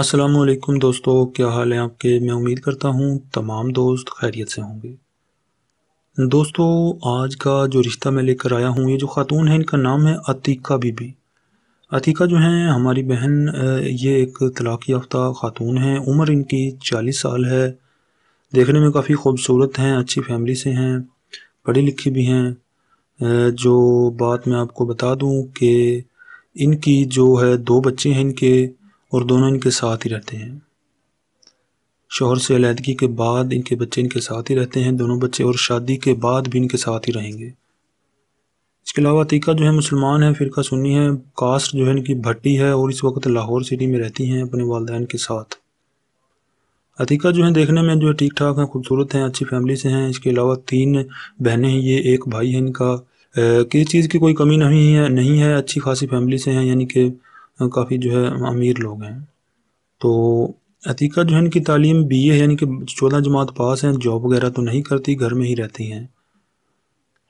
असलकुम दोस्तों क्या हाल है आपके मैं उम्मीद करता हूँ तमाम दोस्त खैरियत से होंगे दोस्तों आज का जो रिश्ता मैं लेकर आया हूँ ये जो ख़ातून है इनका नाम है अतीका बीबी अतीका जो हैं हमारी बहन ये एक तलाक़ याफ्ता ख़ातून हैं उम्र इनकी चालीस साल है देखने में काफ़ी खूबसूरत हैं अच्छी फैमिली से हैं पढ़ी लिखी भी हैं जो बात मैं आपको बता दूँ कि इनकी जो है दो बच्चे हैं इनके और दोनों इनके साथ ही रहते हैं शोहर से अलीहदगी के बाद इनके बच्चे इनके साथ ही रहते हैं दोनों बच्चे और शादी के बाद भी इनके साथ ही रहेंगे इसके अलावा तीका जो है मुसलमान है फ़िरका सुन्नी है कास्ट जो है इनकी भट्टी है और इस वक्त लाहौर सिटी में रहती हैं अपने वालदेन के साथ अतीका जो है देखने में जो है ठीक ठाक हैं खूबसूरत हैं अच्छी फैमिली से हैं इसके अलावा तीन बहनें हैं ये एक भाई है इनका किसी चीज़ की कोई कमी नहीं है नहीं है अच्छी खासी फैमिली से हैं यानी कि काफ़ी जो है अमीर लोग हैं तो अतीका जो है इनकी तालीम बी ए यानी कि चौदह जमात पास हैं जॉब वगैरह तो नहीं करती घर में ही रहती हैं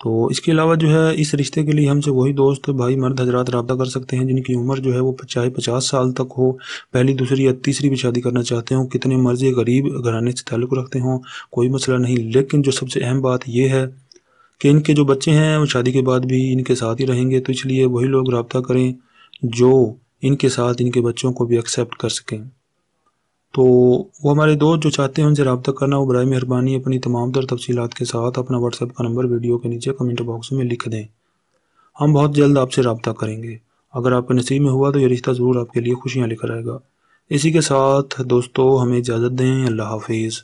तो इसके अलावा जो है इस रिश्ते के लिए हमसे वही दोस्त भाई मर्द हजरात रबता कर सकते हैं जिनकी उम्र जो है वो चाहे पचास साल तक हो पहली दूसरी या तीसरी भी शादी करना चाहते हों कितने मर्जी गरीब घराने से ताल्लुक़ रखते हों कोई मसला नहीं लेकिन जो सबसे अहम बात यह है कि इनके जो बच्चे हैं वो शादी के बाद भी इनके साथ ही रहेंगे तो इसलिए वही लोग रबता करें जो इनके साथ इनके बच्चों को भी एक्सेप्ट कर सकें तो वो हमारे दोस्त जो चाहते हैं उनसे रबता करना वो बर मेहरबानी अपनी तमाम तर तफसीत के साथ अपना व्हाट्सएप का नंबर वीडियो के नीचे कमेंट बॉक्स में लिख दें हम बहुत जल्द आपसे रबता करेंगे अगर आपके नसीब में हुआ तो ये रिश्ता ज़रूर आपके लिए खुशियाँ लेकर आएगा इसी के साथ दोस्तों हमें इजाज़त दें अल्लाह हाफिज़